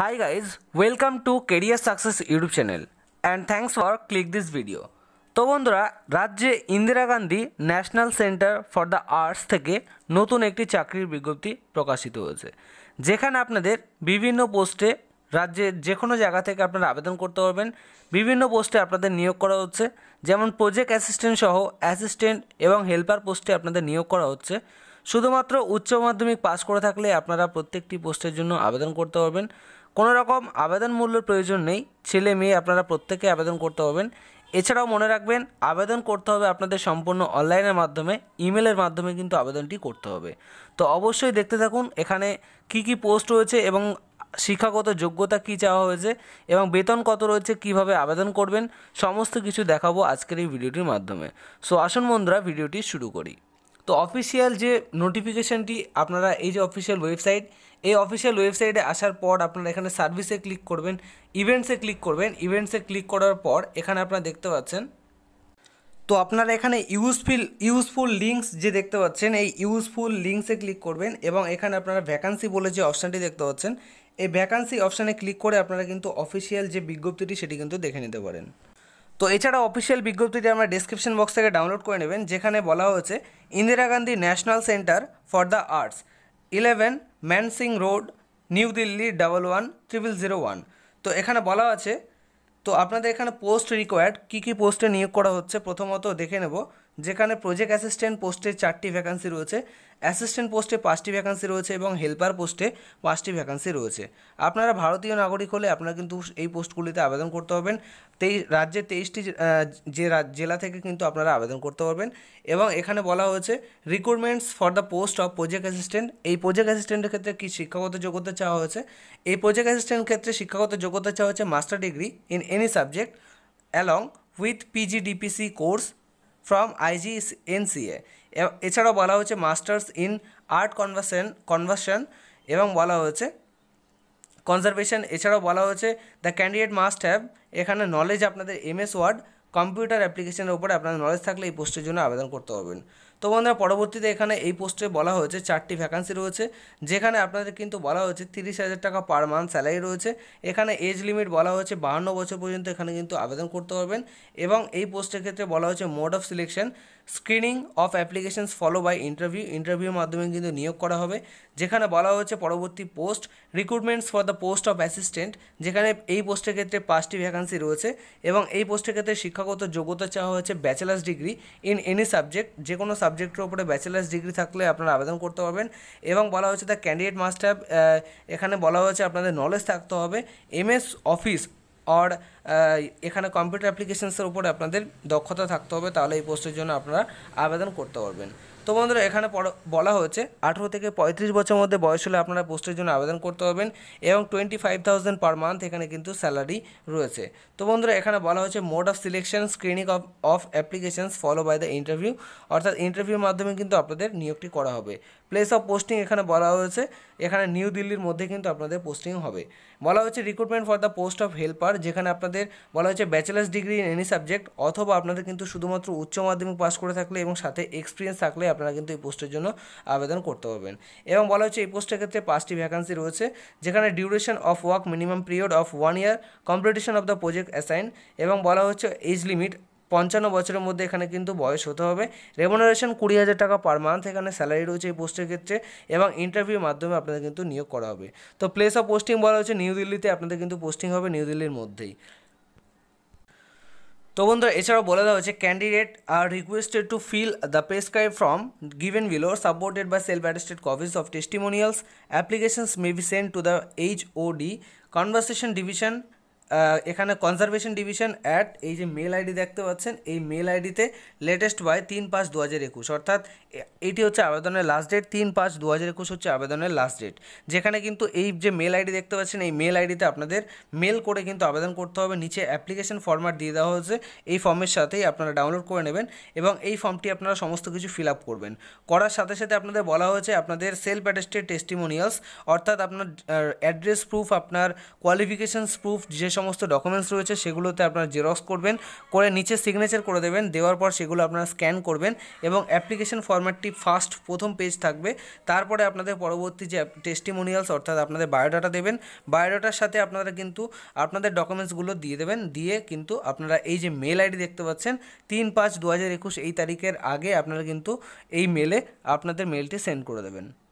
Hi guys, welcome to Career Success YouTube channel and thanks for click this video. তো বন্ধুরা রাজ্যে Indira Gandhi national centre for the arts থেকে নতুন একটি চাকরির বিজ্ঞপ্তি প্রকাশিত হয়েছে যেখানে আপনাদের বিভিন্ন পোস্টে রাজ্যে যে কোনো জায়গা থেকে আপনারা আবেদন করতে পারবেন বিভিন্ন পোস্টে আপনাদের নিয়োগ করা হচ্ছে যেমন প্রজেক্ট অ্যাসিস্ট্যান্ট সহ অ্যাসিস্ট্যান্ট এবং হেল্পার পোস্টে আপনাদের নিয়োগ করা হচ্ছে শুধুমাত্র উচ্চ মাধ্যমিক পাস করে থাকলে আপনারা প্রত্যেকটি পোস্টের জন্য আবেদন করতে পারবেন কোনো রকম আবেদন মূল্যের প্রয়োজন নেই ছেলে মেয়ে আপনারা প্রত্যেকে আবেদন করতে পারবেন এছাড়াও মনে রাখবেন আবেদন করতে হবে আপনাদের সম্পূর্ণ অনলাইনের মাধ্যমে ইমেলের মাধ্যমে কিন্তু আবেদনটি করতে হবে তো অবশ্যই দেখতে থাকুন এখানে কি কি পোস্ট রয়েছে এবং শিক্ষাগত যোগ্যতা কি চাওয়া হয়েছে এবং বেতন কত রয়েছে কিভাবে আবেদন করবেন সমস্ত কিছু দেখাবো আজকের এই ভিডিওটির মাধ্যমে সো আসুন বন্ধুরা ভিডিওটি শুরু করি তো অফিসিয়াল যে নোটিফিকেশানটি আপনারা এই যে অফিসিয়াল ওয়েবসাইট এই অফিসিয়াল ওয়েবসাইটে আসার পর আপনারা এখানে সার্ভিসে ক্লিক করবেন ইভেন্টসে ক্লিক করবেন ইভেন্টসে ক্লিক করার পর এখানে আপনারা দেখতে পাচ্ছেন তো আপনারা এখানে ইউজফিল ইউজফুল লিঙ্কস যে দেখতে পাচ্ছেন এই ইউজফুল লিঙ্কসে ক্লিক করবেন এবং এখানে আপনারা ভ্যাকান্সি বলে যে অপশানটি দেখতে পাচ্ছেন এই ভ্যাকান্সি অপশানে ক্লিক করে আপনারা কিন্তু অফিসিয়াল যে বিজ্ঞপ্তিটি সেটি কিন্তু দেখে নিতে পারেন তো এছাড়া অফিসিয়াল বিজ্ঞপ্তিটি আমরা ডিসক্রিপশন বক্স থেকে ডাউনলোড করে নেবেন যেখানে বলা হয়েছে Indira Gandhi national centre for the arts eleven Mansingh road new Delhi double one triple zero one তো এখানে বলা আছে তো আপনাদের এখানে পোস্ট রিকোয়ার্ড কী কী পোস্টে নিয়োগ করা হচ্ছে প্রথমত দেখে নেব যেখানে প্রজেক্ট অ্যাসিস্ট্যান্ট পোস্টে চারটি ভ্যাকান্সি রয়েছে অ্যাসিস্ট্যান্ট পোস্টে পাঁচটি ভ্যাকান্সি রয়েছে এবং হেল্পার পোস্টে পাঁচটি ভ্যাকান্সি রয়েছে আপনারা ভারতীয় নাগরিক হলে আপনারা কিন্তু এই পোস্টগুলিতে আবেদন করতে হবেন তেই রাজ্যের তেইশটি যে জেলা থেকে কিন্তু আপনারা আবেদন করতে পারবেন এবং এখানে বলা হয়েছে recruitments for the post of project assistant এই প্রজেক্ট অ্যাসিস্ট্যান্টের ক্ষেত্রে কি শিক্ষাগত যোগ্যতা চাওয়া হয়েছে এই প্রজেক্ট অ্যাসিস্ট্যান্ট ক্ষেত্রে শিক্ষাগত যোগ্যতা চাওয়া হচ্ছে master degree in any subject along with PGDPC course from IGNCA এছাড়াও বলা হয়েছে masters in art conversion conversion এবং বলা হয়েছে কনজারভেশন এছাড়াও বলা হয়েছে দ্য ক্যান্ডিডেট মাস্ট হ্যাভ এখানে নলেজ আপনাদের এমএস ওয়ার্ড কম্পিউটার অ্যাপ্লিকেশনের ওপরে আপনাদের নলেজ থাকলে এই পোস্টের জন্য আবেদন করতে পারবেন তো বন্ধুরা পরবর্তীতে এখানে এই পোস্টে বলা হয়েছে চারটি ভ্যাকান্সি রয়েছে যেখানে আপনাদের কিন্তু বলা হয়েছে তিরিশ হাজার টাকা পার মান্থ স্যালারি রয়েছে এখানে এজ লিমিট বলা হয়েছে বাহান্ন বছর পর্যন্ত এখানে কিন্তু আবেদন করতে পারবেন এবং এই পোস্টের ক্ষেত্রে বলা হয়েছে mode of selection screening of applications follow by interview ইন্টারভিউর মাধ্যমে কিন্তু নিয়োগ করা হবে যেখানে বলা হয়েছে পরবর্তী post recruitments for the post of assistant যেখানে এই পোস্টের ক্ষেত্রে পাঁচটি ভ্যাকান্সি রয়েছে এবং এই পোস্টের ক্ষেত্রে শিক্ষাগত যোগ্যতা চাওয়া হয়েছে bachelors degree in any subject যে কোনো সাবজেক্ট সাবজেক্টের ওপরে ব্যাচেলার্স ডিগ্রি থাকলে আপনারা আবেদন করতে পারবেন এবং বলা হয়েছে দ্য ক্যান্ডিডেট মাস্ট হ্যাভ এখানে বলা হয়েছে আপনাদের নলেজ থাকতে হবে এমএস অফিস অর এখানে কম্পিউটার অ্যাপ্লিকেশানসের উপরে আপনাদের দক্ষতা থাকতে হবে তাহলে এই পোস্টের জন্য আপনারা আবেদন করতে পারবেন তো বন্ধুরা এখানে বলা হয়েছে আঠেরো থেকে পঁয়ত্রিশ বছর মধ্যে বয়স হলে আপনারা পোস্টের জন্য আবেদন করতে হবেন এবং twenty five thousand per month এখানে কিন্তু স্যালারি রয়েছে তো বন্ধুরা এখানে বলা হয়েছে mode of selection screening of of applications follow by the interview অর্থাৎ ইন্টারভিউর মাধ্যমে কিন্তু আপনাদের নিয়োগটি করা হবে প্লেস অফ পোস্টিং এখানে বলা হয়েছে এখানে নিউ দিল্লির মধ্যে কিন্তু আপনাদের পোস্টিং হবে বলা হয়েছে recruitment for the post of helper যেখানে আপনাদের বলা হয়েছে bachelors degree in any subject অথবা আপনাদের কিন্তু শুধুমাত্র উচ্চ মাধ্যমিক পাস করে থাকলে এবং সাথে এক্সপিরিয়েন্স থাকলে আপনারা কিন্তু এই পোস্টের জন্য আবেদন করতে পারবেন এবং বলা হচ্ছে এই পোস্টের ক্ষেত্রে পাঁচটি ভ্যাকান্সি রয়েছে যেখানে duration of work minimum period of one year competition of the project assign এবং বলা হচ্ছে এজ লিমিট পঞ্চান্ন বছরের মধ্যে এখানে কিন্তু বয়স হতে হবে রেমোনারেশন কুড়ি হাজার টাকা পার মান্থ এখানে স্যালারি রয়েছে এই পোস্টের ক্ষেত্রে এবং ইন্টারভিউর মাধ্যমে আপনাদের কিন্তু নিয়োগ করা হবে তো প্লেস অফ পোস্টিং বলা হচ্ছে নিউ দিল্লিতে আপনাদের কিন্তু পোস্টিং হবে নিউ দিল্লির মধ্যেই তো বন্ধুরা এছাড়াও বলে দেওয়া হয়েছে candidate are requested to fill the prescribe form given below supported by self attested copies of testimonials applications may be send to the H O D conversation division এখানে কনজারভেশন ডিভিশন অ্যাট এই যে mail ID দেখতে পাচ্ছেন এই mail আইডিতে latest by তিন পাঁচ দু হাজার একুশ অর্থাৎ এটি হচ্ছে আবেদনের লাস্ট ডেট তিন পাঁচ দু হাজার একুশ হচ্ছে আবেদনের লাস্ট ডেট যেখানে কিন্তু এই যে মেল আইডি দেখতে পাচ্ছেন এই মেল আইডিতে আপনাদের মেল করে কিন্তু আবেদন করতে হবে নিচে অ্যাপ্লিকেশন ফর্ম্যাট দিয়ে দেওয়া হয়েছে এই ফর্মের সাথেই আপনারা ডাউনলোড করে নেবেন এবং এই ফর্মটি আপনারা সমস্ত কিছু ফিল আপ করবেন করার সাথে সাথে আপনাদের বলা হয়েছে আপনাদের সেলফ অ্যাটেস্টেড টেস্টিমোনিয়ালস অর্থাৎ আপনার অ্যাড্রেস প্রুফ আপনার কোয়ালিফিকেশানস প্রুফ যেসব সমস্ত ডকুমেন্টস রয়েছে সেগুলোতে আপনারা জেরক্স করবেন করে নিচে সিগনেচার করে দেবেন দেওয়ার পর সেগুলো আপনারা স্ক্যান করবেন এবং অ্যাপ্লিকেশন ফর্ম্যাটটি ফার্স্ট প্রথম পেজ থাকবে তারপরে আপনাদের পরবর্তী যে টেস্টিমোনিয়ালস অর্থাৎ আপনাদের বায়োডাটা দেবেন বায়োডাটার সাথে আপনারা কিন্তু আপনাদের ডকুমেন্টসগুলো দিয়ে দেবেন দিয়ে কিন্তু আপনারা এই যে মেল আইডি দেখতে পাচ্ছেন তিন পাঁচ দু এই তারিখের আগে আপনারা কিন্তু এই মেলে আপনাদের মেলটি সেন্ড করে দেবেন